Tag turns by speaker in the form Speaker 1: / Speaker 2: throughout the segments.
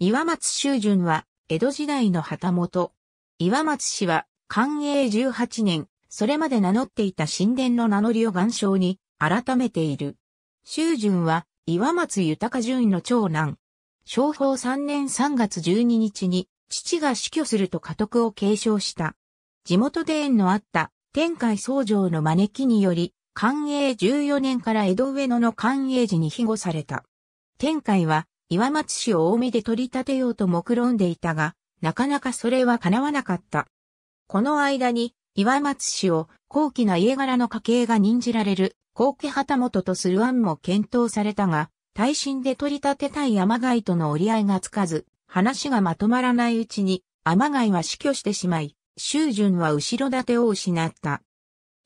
Speaker 1: 岩
Speaker 2: 松修順は、江戸時代の旗本。岩松氏は、寛永18年、それまで名乗っていた神殿の名乗りを岩礁に、改めている。修順は、岩松豊順の長男。昭法3年3月12日に、父が死去すると家督を継承した。地元庭園のあった、天海僧正の招きにより、寛永14年から江戸上野の寛永寺に庇護された。天海は、岩松市を多めで取り立てようと目論んでいたが、なかなかそれは叶わなかった。この間に、岩松氏を高貴な家柄の家系が任じられる高貴旗本とする案も検討されたが、耐震で取り立てたい天貝との折り合いがつかず、話がまとまらないうちに、天貝は死去してしまい、修順は後ろ盾を失った。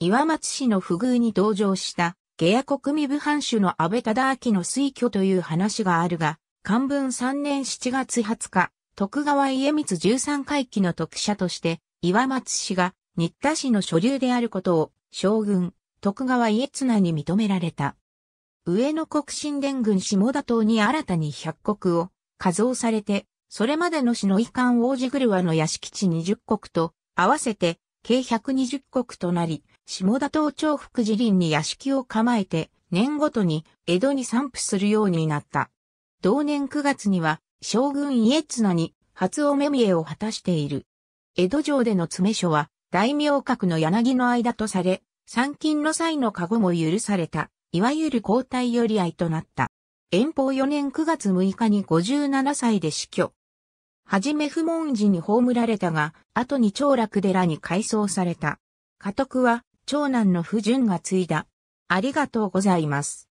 Speaker 2: 岩松氏の不遇に同情した、下野国民部藩主の安倍忠明の推挙という話があるが、漢文3年7月20日、徳川家光13回忌の特赦として、岩松氏が新田氏の所流であることを、将軍、徳川家綱に認められた。上野国神殿軍下田島に新たに100国を、加増されて、それまでの市の遺憾王子狂和の屋敷地20国と、合わせて、計120国となり、下田島長福寺林に屋敷を構えて、年ごとに江戸に散布するようになった。同年9月には将軍家綱に初お目見えを果たしている。江戸城での詰所は大名格の柳の間とされ、参勤の際の加護も許された、いわゆる交代寄り合いとなった。遠方4年9月6日に57歳で死去。はじめ不問寺に葬られたが、後に長楽寺に改装された。家督は長男の不純が継いだ。ありがとうございます。